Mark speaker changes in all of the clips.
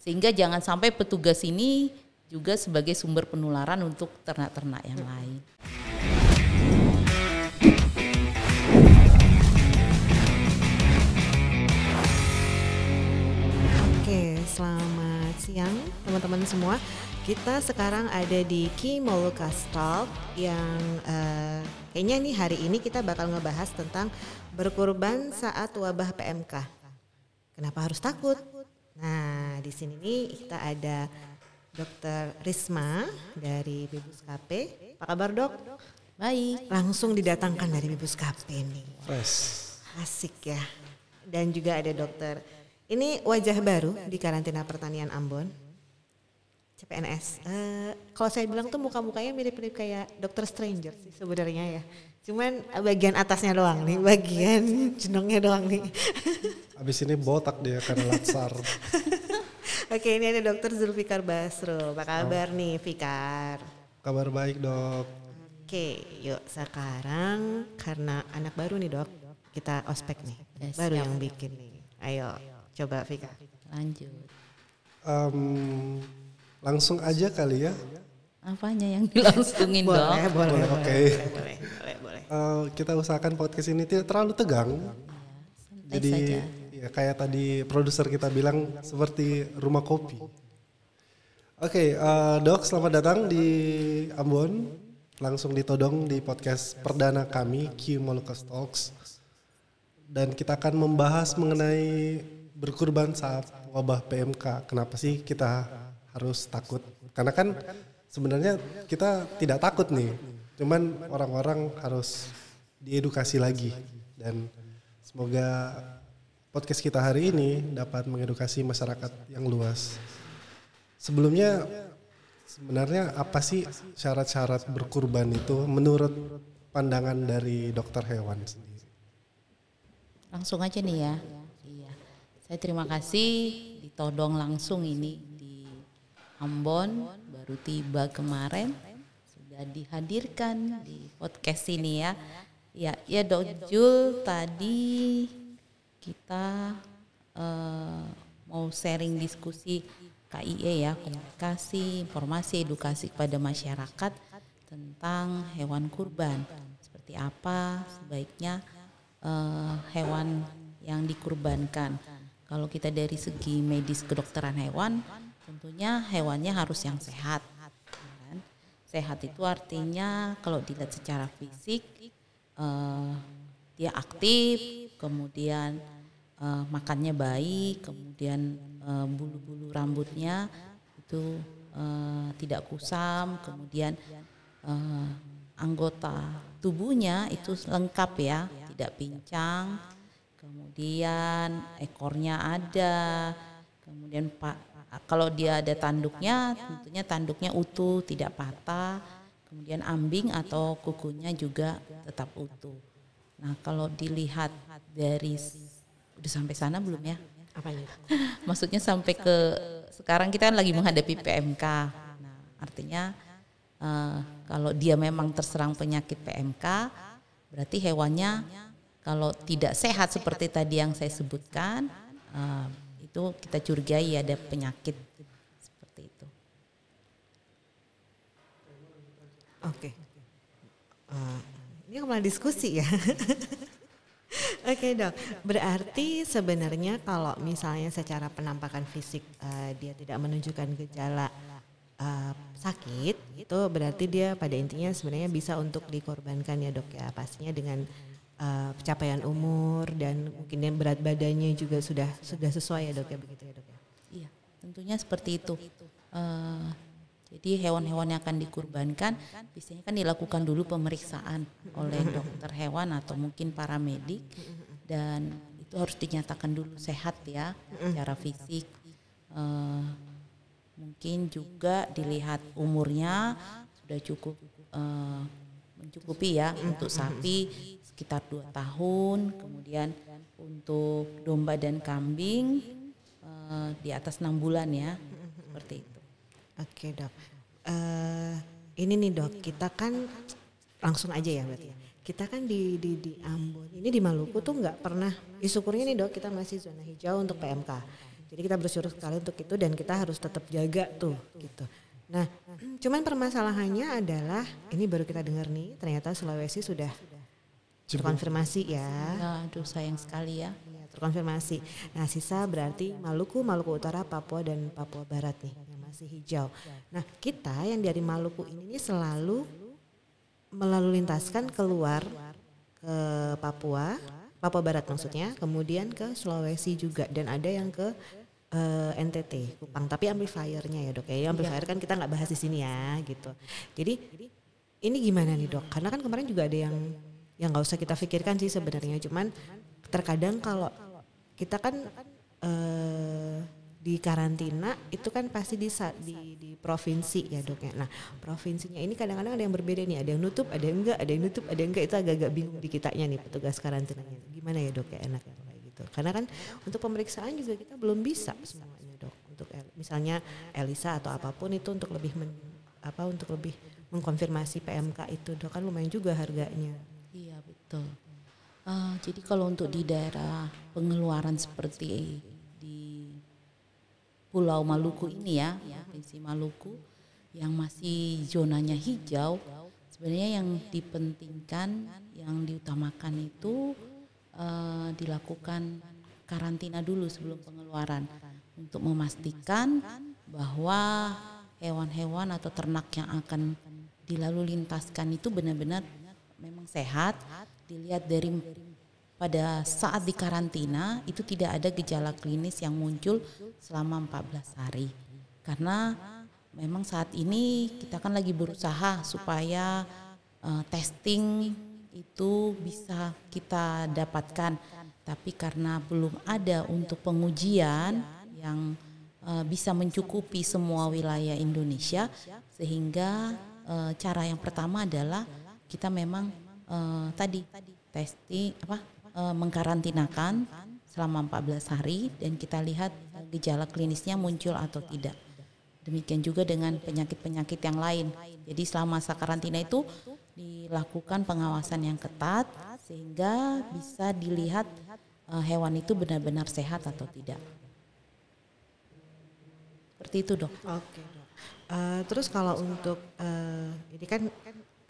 Speaker 1: Sehingga jangan sampai petugas ini juga sebagai sumber penularan untuk ternak-ternak yang lain.
Speaker 2: Oke, selamat siang teman-teman semua. Kita sekarang ada di Ki Castle Talk yang uh, kayaknya nih hari ini kita bakal ngebahas tentang berkorban saat wabah PMK. Kenapa harus takut? Nah, di sini nih kita ada Dokter Risma dari Bibus KP. Apa kabar dok? Baik. Langsung didatangkan dari Bibus KP nih. Fresh. Asik ya. Dan juga ada dokter. Ini wajah baru di karantina pertanian Ambon. CPNS. Uh, eh, kalau saya bilang tuh muka-mukanya mirip-mirip kayak Dokter Stranger sih sebenarnya ya. Cuman bagian atasnya doang nih, bagian jenongnya doang nih.
Speaker 3: Abis ini botak dia karena latsar.
Speaker 2: Oke, ini ada dokter Zulfikar Basro. Apa kabar oh. nih, Fikar? Kabar baik, Dok. Oke, yuk sekarang karena anak baru nih, Dok. Kita
Speaker 3: ospek nih.
Speaker 1: Yes, baru ya. yang bikin nih. Ayo, coba Fikar. Lanjut.
Speaker 3: Um, langsung aja kali ya.
Speaker 1: Apanya yang dilangsungin boleh, Boleh, boleh, oke. Boleh, boleh, boleh.
Speaker 3: Uh, kita usahakan podcast ini tidak terlalu tegang. Ya, Jadi saja Ya, kayak tadi produser kita bilang seperti rumah kopi. Oke, okay, uh, eh, Dok, selamat datang di Ambon. Langsung ditodong di podcast perdana kami Q Molucas Talks. Dan kita akan membahas mengenai berkurban saat wabah PMK. Kenapa sih kita harus takut? Karena kan sebenarnya kita tidak takut nih. Cuman orang-orang harus diedukasi lagi dan semoga podcast kita hari ini dapat mengedukasi masyarakat yang luas. Sebelumnya sebenarnya apa sih syarat-syarat berkurban itu menurut pandangan dari dokter hewan sendiri?
Speaker 1: Langsung aja nih ya. Iya. Saya terima kasih ditodong langsung ini di Ambon baru tiba kemarin sudah dihadirkan di podcast ini ya. Ya, ya Dok Jul tadi kita uh, mau sharing diskusi KIE ya komunikasi informasi edukasi kepada masyarakat tentang hewan kurban seperti apa sebaiknya uh, hewan yang dikurbankan kalau kita dari segi medis kedokteran hewan tentunya hewannya harus yang sehat kan? sehat itu artinya kalau dilihat secara fisik uh, dia aktif kemudian uh, makannya baik, kemudian eh, bulu-bulu rambutnya itu uh, tidak kusam, kemudian uh, anggota tubuhnya itu lengkap ya, tidak pincang, kemudian ekornya ada, kemudian pak kalau dia ada tanduknya, tentunya tanduknya utuh, tidak patah, kemudian ambing atau kukunya juga tetap utuh. Nah kalau dilihat dari udah sampai sana belum ya? apa ya? Maksudnya sampai ke sekarang kita kan lagi menghadapi PMK. Nah, artinya uh, kalau dia memang terserang penyakit PMK, berarti hewannya kalau tidak sehat seperti tadi yang saya sebutkan, uh, itu kita curigai ada penyakit seperti itu.
Speaker 2: Oke. Okay. Uh, eh, ini malah diskusi ya. Oke okay, dok, berarti sebenarnya kalau misalnya secara penampakan fisik uh, dia tidak menunjukkan gejala uh, sakit, itu berarti dia pada intinya sebenarnya bisa untuk dikorbankan ya dok ya, pastinya dengan uh, pencapaian umur
Speaker 1: dan mungkin yang berat badannya juga sudah sudah sesuai ya dok ya begitu ya dok ya. Iya, tentunya seperti itu. Uh, jadi hewan-hewan yang akan dikurbankan biasanya kan dilakukan dulu pemeriksaan oleh dokter hewan atau mungkin paramedik dan itu harus dinyatakan dulu sehat ya secara fisik. Uh, mungkin juga dilihat umurnya sudah cukup uh, mencukupi ya untuk sapi sekitar dua tahun, kemudian untuk domba dan kambing uh, di atas enam bulan ya seperti itu. Oke dok. Uh, ini nih dok, kita
Speaker 2: kan langsung aja ya berarti. Ya. Kita kan di di di Ambon, ini di Maluku tuh nggak pernah. Disyukurnya nih dok, kita masih zona hijau untuk PMK. Jadi kita bersyukur sekali untuk itu dan kita harus tetap jaga tuh gitu. Nah, cuman permasalahannya adalah ini baru kita dengar nih, ternyata Sulawesi sudah terkonfirmasi ya. ya. Aduh sayang sekali ya. Iya, terkonfirmasi. Nah, sisa berarti Maluku, Maluku Utara, Papua dan Papua Barat nih masih hijau. Nah kita yang dari Maluku ini selalu melalui lintaskan keluar ke Papua, Papua Barat maksudnya, kemudian ke Sulawesi juga dan ada yang ke uh, eh, NTT Kupang tapi amplifiernya ya dok ya iya. amplifier kan kita nggak bahas di sini ya gitu jadi ini gimana nih dok karena kan kemarin juga ada yang yang nggak usah kita pikirkan sih sebenarnya cuman terkadang kalau kita kan uh, di karantina itu kan pasti di, di di provinsi ya dok ya. Nah provinsinya ini kadang-kadang ada yang berbeda nih, ada yang nutup, ada yang enggak, ada yang nutup, ada yang enggak itu agak-agak bingung di kitanya nih petugas karantinanya. Gimana ya dok ya ya kayak gitu. Karena kan untuk pemeriksaan juga kita belum bisa semuanya dok. Untuk misalnya Elisa atau apapun itu untuk lebih men, apa untuk lebih mengkonfirmasi
Speaker 1: PMK itu dok kan lumayan juga harganya. Iya betul. Uh, jadi kalau untuk di daerah pengeluaran seperti Pulau Maluku ini ya, Provinsi Maluku yang masih zonanya hijau, sebenarnya yang dipentingkan, yang diutamakan itu uh, dilakukan karantina dulu sebelum pengeluaran untuk memastikan bahwa hewan-hewan atau ternak yang akan dilalu lintaskan itu benar-benar memang sehat dilihat dari pada saat di karantina itu tidak ada gejala klinis yang muncul selama 14 hari. Karena memang saat ini kita kan lagi berusaha supaya uh, testing itu bisa kita dapatkan tapi karena belum ada untuk pengujian yang uh, bisa mencukupi semua wilayah Indonesia sehingga uh, cara yang pertama adalah kita memang uh, tadi testing apa uh, mengkarantinakan selama 14 hari dan kita lihat eh, gejala klinisnya muncul atau tidak. Demikian juga dengan penyakit-penyakit yang lain. Jadi selama masa karantina itu dilakukan pengawasan yang ketat sehingga bisa dilihat uh, hewan itu benar-benar sehat atau tidak. Seperti itu dok. Oke dok. Uh, terus kalau untuk uh, ini kan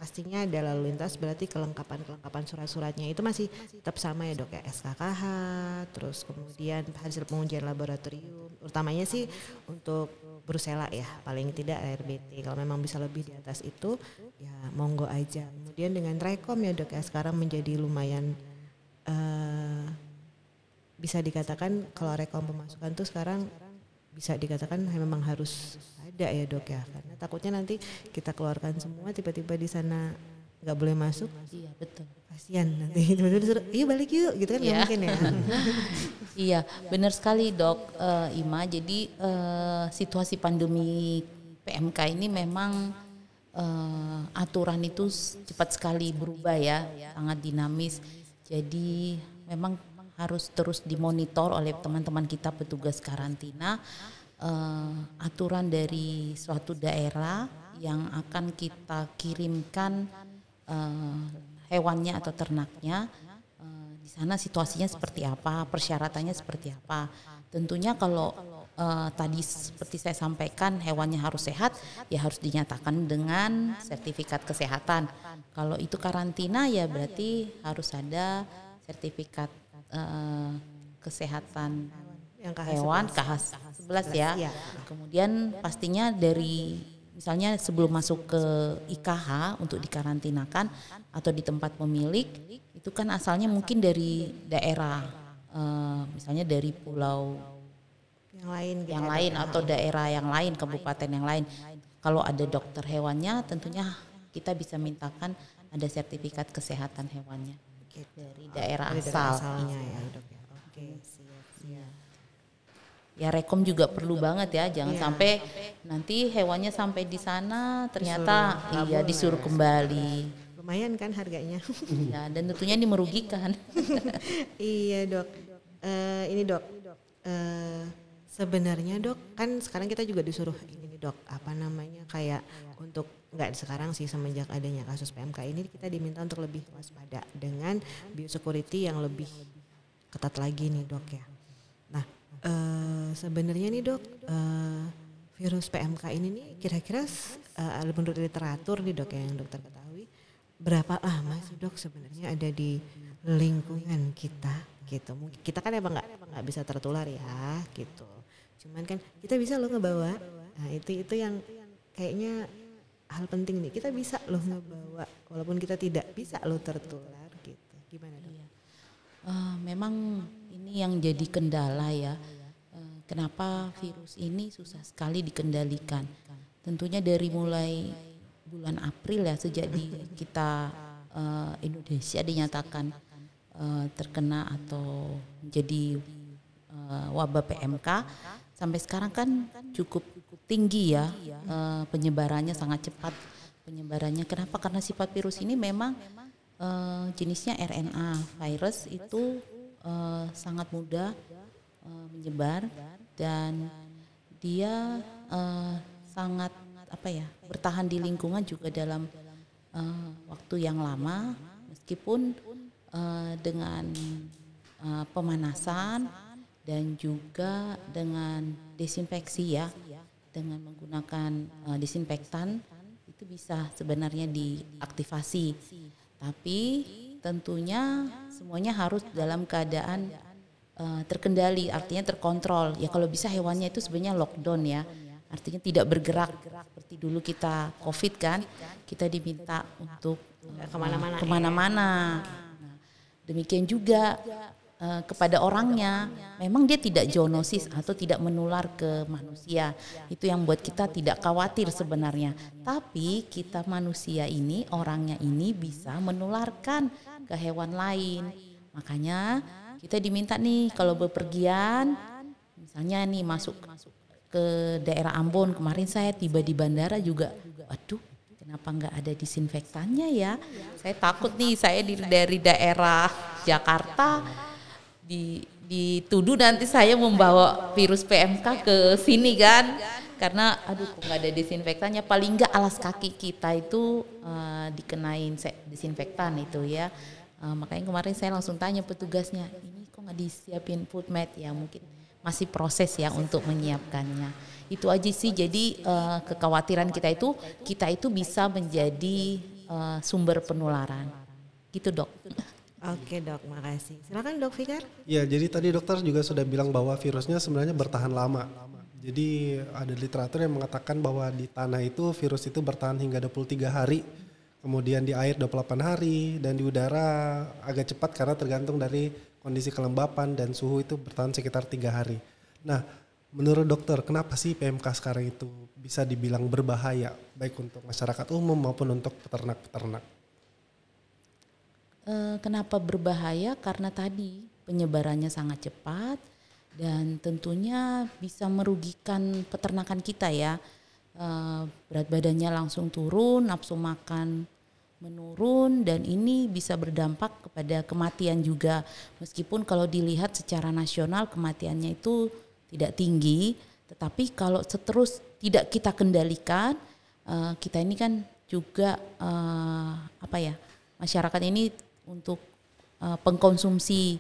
Speaker 2: pastinya ada lalu lintas berarti kelengkapan-kelengkapan surat-suratnya itu masih tetap sama ya dok ya SKKH terus kemudian hasil pengujian laboratorium utamanya sih untuk Brusela ya paling tidak RBT kalau memang bisa lebih di atas itu ya monggo aja kemudian dengan rekom ya dok ya sekarang menjadi lumayan uh, bisa dikatakan kalau rekom pemasukan tuh sekarang bisa dikatakan memang harus ada ya dok ya karena takutnya nanti kita keluarkan semua tiba-tiba di sana nggak boleh masuk iya betul kasihan nanti tiba-tiba disuruh yuk iya, balik yuk gitu kan yeah. mungkin ya
Speaker 1: iya benar sekali dok uh, Ima jadi uh, situasi pandemi PMK ini memang uh, aturan itu cepat sekali berubah ya sangat dinamis jadi memang harus terus dimonitor oleh teman-teman kita petugas karantina uh, aturan dari suatu daerah yang akan kita kirimkan uh, hewannya atau ternaknya uh, di sana situasinya seperti apa persyaratannya seperti apa tentunya kalau uh, tadi seperti saya sampaikan hewannya harus sehat ya harus dinyatakan dengan sertifikat kesehatan kalau itu karantina ya berarti harus ada sertifikat Eh, kesehatan yang ke hewan khas 11 ya. ya. Kemudian pastinya dari misalnya sebelum masuk ke IKH untuk dikarantinakan atau di tempat pemilik itu kan asalnya mungkin dari daerah eh, misalnya dari pulau
Speaker 2: yang lain gitu yang ya, lain atau daerah
Speaker 1: yang lain kabupaten yang lain kalau ada dokter hewannya tentunya kita bisa mintakan ada sertifikat kesehatan hewannya dari daerah asal. Dari asalnya iya. ya, ya
Speaker 2: dok ya. Oke, hmm. siap, siap.
Speaker 1: Ya rekom juga perlu banget ya, jangan ya, sampai, nanti hewannya sampai di sana ternyata disuruh, iya disuruh kembali. Lumayan kan harganya. ya, dan tentunya ini merugikan. iya
Speaker 2: dok. Uh, ini dok. Uh, Sebenarnya dok kan sekarang kita juga disuruh ini dok apa namanya kayak untuk nggak sekarang sih semenjak adanya kasus PMK ini kita diminta untuk lebih waspada dengan biosecurity yang lebih ketat lagi nih dok ya. Nah uh, sebenarnya nih dok uh, virus PMK ini nih kira-kira uh, menurut literatur nih dok ya, yang dokter ketahui berapa lama sih dok sebenarnya ada di lingkungan kita gitu. Mungkin Kita kan emang nggak bisa tertular ya gitu. Cuman kan kita bisa lo ngebawa. Nah itu itu yang kayaknya hal penting nih kita bisa loh ngebawa
Speaker 1: walaupun kita tidak bisa loh tertular gitu gimana dok? Iya. Uh, memang ini yang jadi kendala ya uh, kenapa virus ini susah sekali dikendalikan tentunya dari mulai bulan April ya sejak di kita uh, Indonesia dinyatakan uh, terkena atau jadi uh, wabah PMK sampai sekarang kan cukup tinggi ya uh, penyebarannya sangat cepat penyebarannya kenapa karena sifat virus ini memang uh, jenisnya RNA virus itu uh, sangat mudah uh, menyebar dan dia uh, sangat apa ya bertahan di lingkungan juga dalam uh, waktu yang lama meskipun uh, dengan uh, pemanasan dan juga dengan desinfeksi ya dengan menggunakan uh, disinfektan itu bisa sebenarnya diaktifasi. Tapi tentunya semuanya harus dalam keadaan uh, terkendali, artinya terkontrol. Ya kalau bisa hewannya itu sebenarnya lockdown ya. Artinya tidak bergerak seperti dulu kita COVID kan, kita diminta untuk kemana-mana. Eh, ya. kemana-mana. Nah, demikian juga Eh, kepada orangnya, memang dia tidak zoonosis atau tidak menular ke manusia. Itu yang buat kita tidak khawatir sebenarnya. Tapi kita manusia ini, orangnya ini bisa menularkan ke hewan lain. Makanya kita diminta nih kalau bepergian, misalnya nih masuk ke daerah Ambon kemarin saya tiba di bandara juga, aduh kenapa nggak ada disinfektannya ya? Saya takut nih saya dari daerah Jakarta di dituduh nanti saya membawa virus PMK ke sini kan karena aduh kok nggak ada desinfektannya paling nggak alas kaki kita itu uh, dikenain disinfektan itu ya uh, makanya kemarin saya langsung tanya petugasnya ini kok nggak disiapin food mat ya mungkin masih proses ya untuk menyiapkannya itu aja sih jadi uh, kekhawatiran kita itu kita itu bisa menjadi uh, sumber penularan gitu dok Oke dok, makasih. Silakan dok Fikar.
Speaker 3: Ya, jadi tadi dokter juga sudah bilang bahwa virusnya sebenarnya bertahan lama. Jadi ada literatur yang mengatakan bahwa di tanah itu virus itu bertahan hingga 23 hari. Kemudian di air 28 hari dan di udara agak cepat karena tergantung dari kondisi kelembapan dan suhu itu bertahan sekitar tiga hari. Nah, menurut dokter kenapa sih PMK sekarang itu bisa dibilang berbahaya baik untuk masyarakat umum maupun untuk peternak-peternak?
Speaker 1: Eh, kenapa berbahaya? Karena tadi penyebarannya sangat cepat dan tentunya bisa merugikan peternakan kita ya. Eh, berat badannya langsung turun, nafsu makan menurun dan ini bisa berdampak kepada kematian juga. Meskipun kalau dilihat secara nasional kematiannya itu tidak tinggi, tetapi kalau seterus tidak kita kendalikan, eh, kita ini kan juga apa ya? Masyarakat ini untuk uh, pengkonsumsi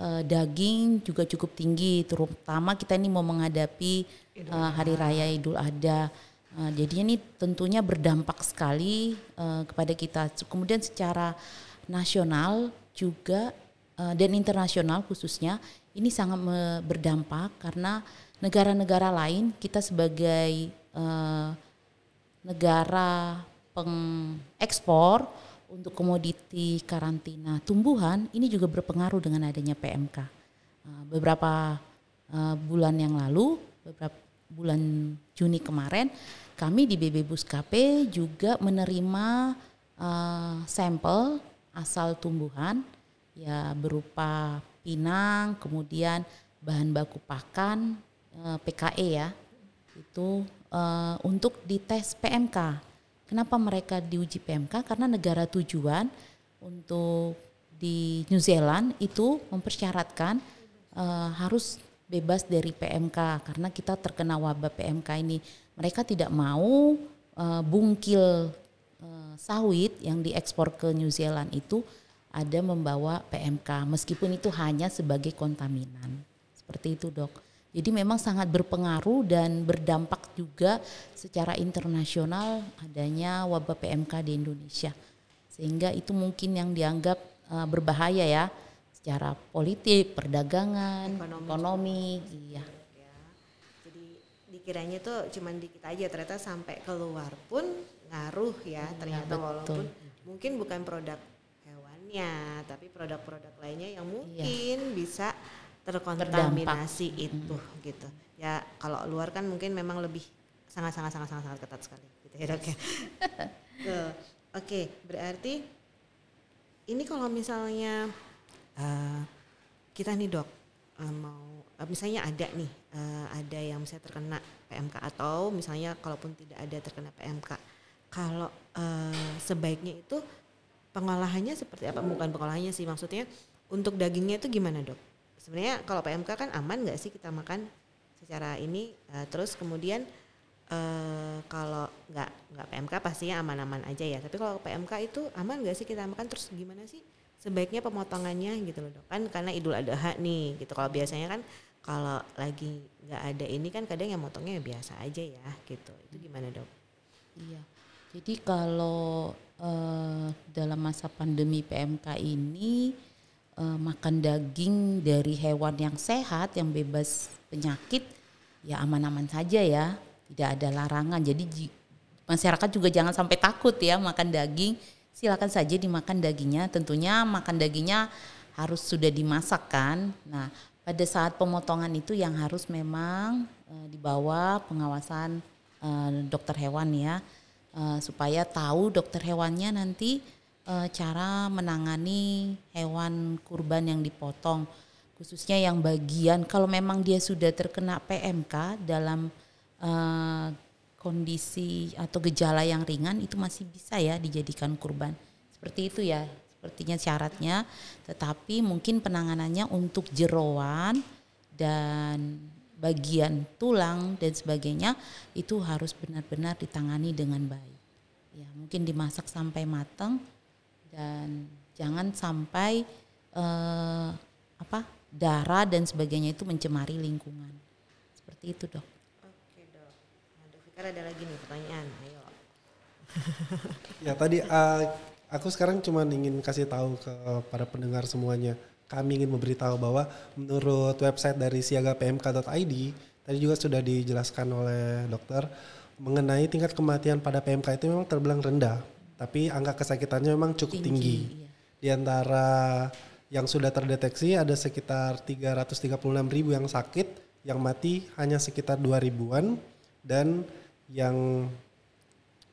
Speaker 1: uh, daging juga cukup tinggi terutama kita ini mau menghadapi uh, hari raya Idul Adha uh, jadinya ini tentunya berdampak sekali uh, kepada kita kemudian secara nasional juga uh, dan internasional khususnya ini sangat berdampak karena negara-negara lain kita sebagai uh, negara pengekspor untuk komoditi karantina tumbuhan ini juga berpengaruh dengan adanya PMK. Eh, beberapa eh, bulan yang lalu, beberapa bulan Juni kemarin, kami di BB Bus KP juga menerima eh, sampel asal tumbuhan ya berupa pinang, kemudian bahan baku pakan PKE ya itu untuk dites PMK. Kenapa mereka diuji PMK? Karena negara tujuan untuk di New Zealand itu mempersyaratkan uh, harus bebas dari PMK karena kita terkena wabah PMK ini. Mereka tidak mau uh, bungkil uh, sawit yang diekspor ke New Zealand itu ada membawa PMK meskipun itu hanya sebagai kontaminan. Seperti itu, Dok. Jadi memang sangat berpengaruh dan berdampak juga secara internasional adanya wabah PMK di Indonesia. Sehingga itu mungkin yang dianggap uh, berbahaya ya secara politik, perdagangan, ekonomi, ekonomi
Speaker 2: iya. Ya. Jadi dikiranya tuh cuman kita aja ternyata sampai keluar pun ngaruh ya iya, ternyata betul. walaupun mungkin bukan produk hewannya tapi produk-produk lainnya yang iya. mungkin iya. bisa terkontaminasi Terdampak. itu hmm. gitu. Ya kalau luar kan mungkin memang lebih sangat sangat sangat sangat sangat ketat sekali gitu ya, ya. Oke, okay, berarti ini kalau misalnya uh, kita nih dok eh, mau eh, misalnya ada nih ada yang misalnya terkena PMK atau misalnya kalaupun tidak ada terkena PMK kalau sebaiknya itu pengolahannya seperti apa bukan pengolahannya sih maksudnya untuk dagingnya itu gimana dok? sebenarnya kalau PMK kan aman nggak sih kita makan secara ini uh, terus kemudian uh, kalau nggak nggak PMK pastinya aman-aman aja ya tapi kalau PMK itu aman nggak sih kita makan terus gimana sih sebaiknya pemotongannya gitu loh kan karena Idul Adha nih gitu kalau biasanya kan kalau lagi nggak ada ini kan kadang yang motongnya ya biasa aja ya gitu itu gimana dok?
Speaker 1: Iya jadi kalau uh, dalam masa pandemi PMK ini uh, makan daging dari hewan yang sehat, yang bebas penyakit, ya aman-aman saja ya, tidak ada larangan. Jadi masyarakat juga jangan sampai takut ya makan daging. Silakan saja dimakan dagingnya. Tentunya makan dagingnya harus sudah dimasakkan. Nah, pada saat pemotongan itu yang harus memang e, dibawa pengawasan e, dokter hewan ya. E, supaya tahu dokter hewannya nanti Eh, cara menangani hewan kurban yang dipotong khususnya yang bagian kalau memang dia sudah terkena PMK dalam e, kondisi atau gejala yang ringan itu masih bisa ya dijadikan kurban seperti itu ya sepertinya syaratnya tetapi mungkin penanganannya untuk jeroan dan bagian tulang dan sebagainya itu harus benar-benar ditangani dengan baik. Ya, mungkin dimasak sampai matang dan jangan sampai uh, apa darah dan sebagainya itu mencemari lingkungan seperti itu dok. Oke
Speaker 2: dok, nah, dok ada lagi nih pertanyaan, ayo.
Speaker 3: ya tadi uh, aku sekarang cuma ingin kasih tahu ke para pendengar semuanya. Kami ingin memberitahu bahwa menurut website dari siagapmk.id tadi juga sudah dijelaskan oleh dokter mengenai tingkat kematian pada PMK itu memang terbilang rendah tapi angka kesakitannya memang cukup tinggi. tinggi. Iya. Di antara yang sudah terdeteksi ada sekitar 336 ribu yang sakit, yang mati hanya sekitar 2 ribuan, dan yang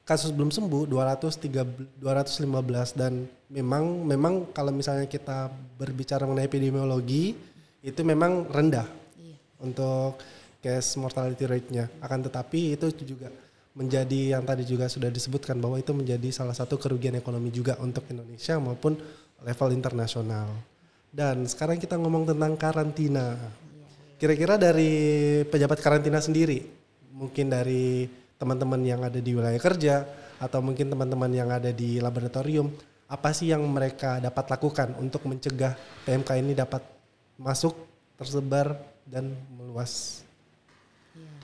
Speaker 3: kasus belum sembuh 203 215 dan memang memang kalau misalnya kita berbicara mengenai epidemiologi itu memang rendah iya. untuk case mortality rate-nya. Akan tetapi itu juga menjadi yang tadi juga sudah disebutkan bahwa itu menjadi salah satu kerugian ekonomi juga untuk Indonesia maupun level internasional. Dan sekarang kita ngomong tentang karantina. Kira-kira dari pejabat karantina sendiri, mungkin dari teman-teman yang ada di wilayah kerja atau mungkin teman-teman yang ada di laboratorium, apa sih yang mereka dapat lakukan untuk mencegah PMK ini dapat masuk, tersebar dan meluas?
Speaker 1: Iya.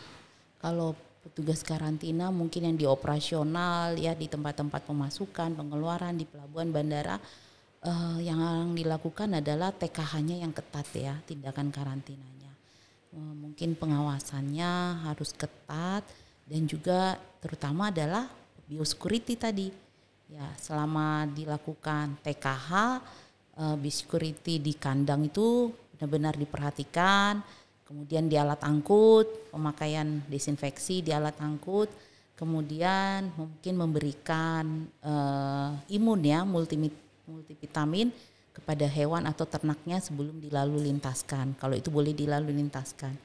Speaker 1: Kalau tugas karantina mungkin yang di operasional ya di tempat-tempat pemasukan, pengeluaran di pelabuhan bandara uh, yang dilakukan adalah TKH-nya yang ketat ya, tindakan karantinanya. Uh, mungkin pengawasannya harus ketat dan juga terutama adalah biosecurity tadi. Ya, selama dilakukan TKH, uh, eh, biosecurity di kandang itu benar-benar diperhatikan kemudian di alat angkut, pemakaian desinfeksi di alat angkut, kemudian mungkin memberikan uh, imun ya multivitamin kepada hewan atau ternaknya sebelum dilalu lintaskan. Kalau itu boleh dilalu lintaskan.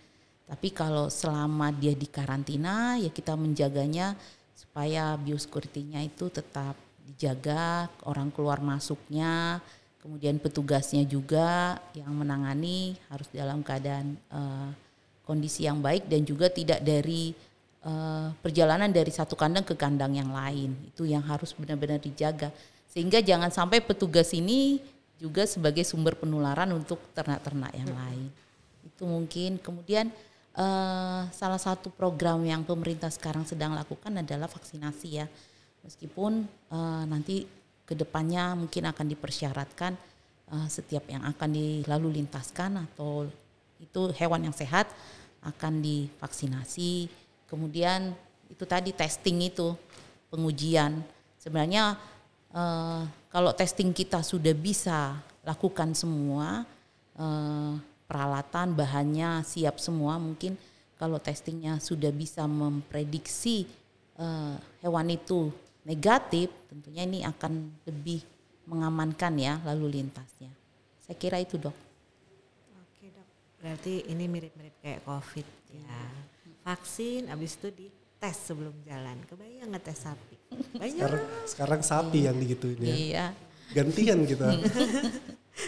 Speaker 1: Tapi kalau selama dia di karantina ya kita menjaganya supaya biosecurity-nya itu tetap dijaga, orang keluar masuknya, kemudian petugasnya juga yang menangani harus dalam keadaan uh, kondisi yang baik dan juga tidak dari uh, perjalanan dari satu kandang ke kandang yang lain itu yang harus benar-benar dijaga sehingga jangan sampai petugas ini juga sebagai sumber penularan untuk ternak-ternak yang lain itu mungkin kemudian uh, salah satu program yang pemerintah sekarang sedang lakukan adalah vaksinasi ya meskipun uh, nanti kedepannya mungkin akan dipersyaratkan uh, setiap yang akan dilalu lintaskan atau itu hewan yang sehat akan divaksinasi. Kemudian itu tadi testing itu pengujian. Sebenarnya uh, kalau testing kita sudah bisa lakukan semua uh, peralatan bahannya siap semua mungkin kalau testingnya sudah bisa memprediksi uh, hewan itu negatif, tentunya ini akan lebih mengamankan ya lalu lintasnya. Saya kira itu dok. Oke dok, berarti ini mirip-mirip kayak COVID ya. Iya.
Speaker 2: Vaksin, abis itu di tes sebelum jalan. Kebayang ngetes sapi. Banyak. Sekarang, sekarang sapi yang
Speaker 3: digituin ya. Iya. Gantian kita.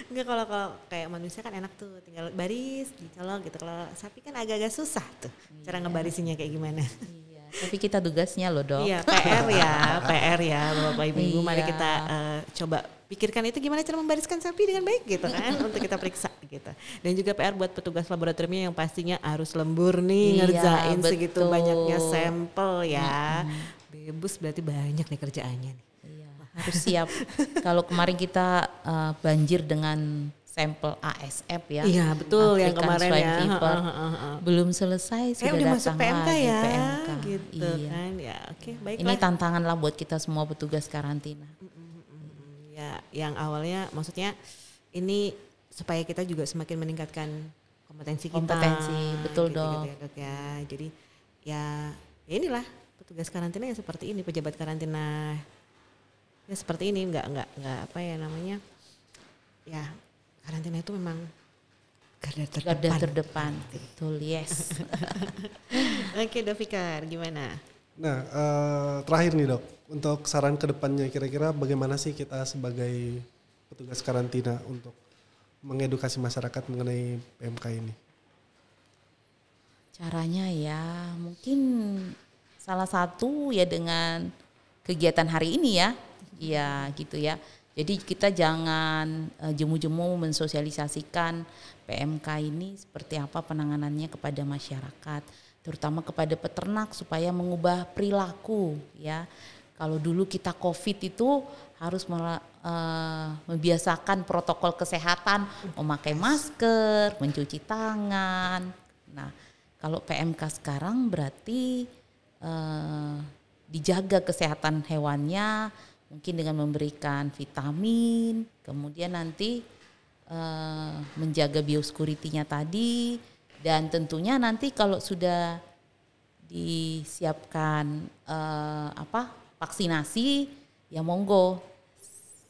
Speaker 2: Enggak hmm. kalau kalau kayak manusia kan enak tuh tinggal baris, dicolok gitu. Kalau sapi kan agak-agak susah tuh iya. cara ngebarisinya kayak gimana. Iya.
Speaker 1: Tapi kita tugasnya loh dok. Iya PR ya, PR ya bapak ibu Iya. Mari kita
Speaker 2: uh, coba pikirkan itu gimana cara membariskan sapi dengan baik gitu kan untuk kita periksa gitu. Dan juga PR buat petugas laboratoriumnya yang pastinya harus lembur nih iya, ngerjain betul. segitu banyaknya sampel ya.
Speaker 1: Hmm. Bebus berarti banyak nih kerjaannya nih. Iya, harus siap. Kalau kemarin kita uh, banjir dengan sampel ASF ya. Iya betul yang kemarin ya. Fever. uh, uh, uh. Belum selesai eh, sudah masuk PMK ya. PMK. Gitu iya. kan ya. Oke baiklah. Ini tantangan lah buat kita semua petugas karantina. Mm, mm,
Speaker 2: mm, ya yang awalnya maksudnya ini supaya kita juga semakin meningkatkan kompetensi kita. Kompetensi betul gitu, dong. Gitu, gitu, ya. Jadi ya, ya inilah petugas karantina yang seperti ini pejabat karantina ya seperti ini nggak nggak nggak apa ya namanya ya karantina itu memang garda
Speaker 1: terdepan. Garda terdepan, betul yes.
Speaker 2: Oke, okay, Fikar, gimana?
Speaker 3: Nah, uh, terakhir nih dok, untuk saran kedepannya kira-kira bagaimana sih kita sebagai petugas karantina untuk mengedukasi masyarakat mengenai PMK ini?
Speaker 1: Caranya ya mungkin salah satu ya dengan kegiatan hari ini ya, ya gitu ya. Jadi kita jangan eh, jemu-jemu mensosialisasikan PMK ini seperti apa penanganannya kepada masyarakat, terutama kepada peternak supaya mengubah perilaku ya. Kalau dulu kita COVID itu harus eh, membiasakan protokol kesehatan, memakai masker, mencuci tangan. Nah, kalau PMK sekarang berarti eh, dijaga kesehatan hewannya, mungkin dengan memberikan vitamin, kemudian nanti uh, menjaga bioskuritinya tadi dan tentunya nanti kalau sudah disiapkan uh, apa vaksinasi ya monggo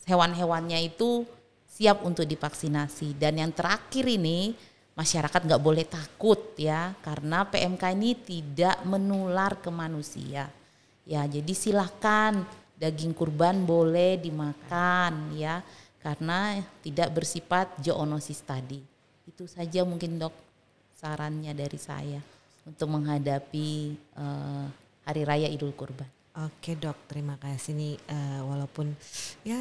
Speaker 1: hewan-hewannya itu siap untuk divaksinasi dan yang terakhir ini masyarakat nggak boleh takut ya karena PMK ini tidak menular ke manusia. Ya, jadi silahkan daging kurban boleh dimakan ya karena tidak bersifat zoonosis tadi. Itu saja mungkin dok sarannya dari saya untuk menghadapi uh, hari raya Idul Kurban. Oke dok, terima kasih nih uh, walaupun
Speaker 2: ya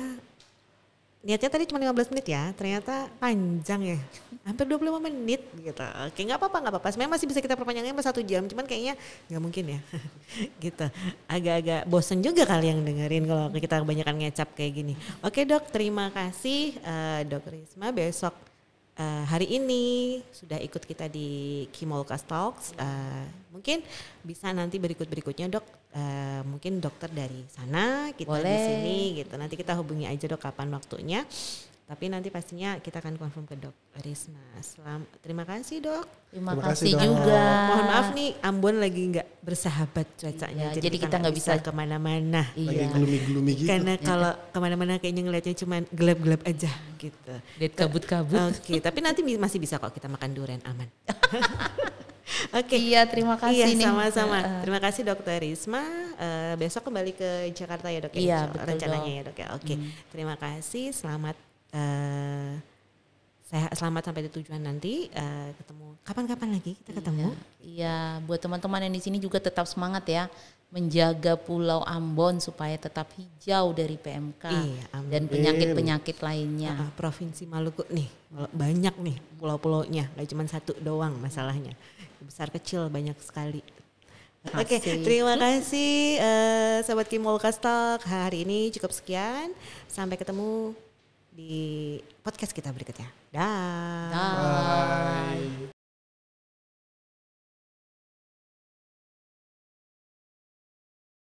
Speaker 2: niatnya tadi cuma 15 menit ya, ternyata panjang ya. Hampir 25 menit gitu. Oke, nggak apa-apa, nggak apa-apa. Sebenarnya masih bisa kita perpanjangnya sampai satu jam, cuman kayaknya nggak mungkin ya. gitu. Agak-agak bosen juga kali yang dengerin kalau kita kebanyakan ngecap kayak gini. Oke dok, terima kasih uh, dok Risma. Besok uh, hari ini sudah ikut kita di Kimolkas Talks. Uh, mungkin bisa nanti berikut-berikutnya dok uh, mungkin dokter dari sana kita di sini gitu nanti kita hubungi aja dok kapan waktunya tapi nanti pastinya kita akan konfirm ke dok Risma. Selam, terima kasih dok. Terima, terima kasih dok. juga. Oh, mohon maaf nih Ambon lagi nggak bersahabat cuacanya, iya, jadi, kita nggak bisa, bisa kemana-mana. Iya. gitu. Karena kalau kemana-mana kayaknya ngelihatnya cuma gelap-gelap aja gitu. Lihat kabut-kabut. Oke, okay, tapi nanti masih bisa kok kita makan durian aman. Oke. Okay. Iya, terima kasih. Iya, sama-sama. Uh, terima kasih Dokter Risma. Uh, eh, besok kembali ke Jakarta ya dok. Ya, iya, betul rencananya dong. ya dok ya. Oke, okay. hmm. terima kasih. Selamat uh, sehat, selamat sampai di tujuan nanti.
Speaker 1: Uh, ketemu kapan-kapan lagi kita ketemu. Iya, iya buat teman-teman yang di sini juga tetap semangat ya menjaga Pulau Ambon supaya tetap hijau dari PMK iya, dan penyakit-penyakit lainnya. Uh, Provinsi
Speaker 2: Maluku nih banyak nih pulau-pulaunya, nggak cuma satu doang masalahnya, besar kecil banyak sekali. Oke, okay, terima kasih uh, sobat Kimol Talk hari ini cukup sekian. Sampai ketemu di podcast kita berikutnya. Dah. Bye. Bye.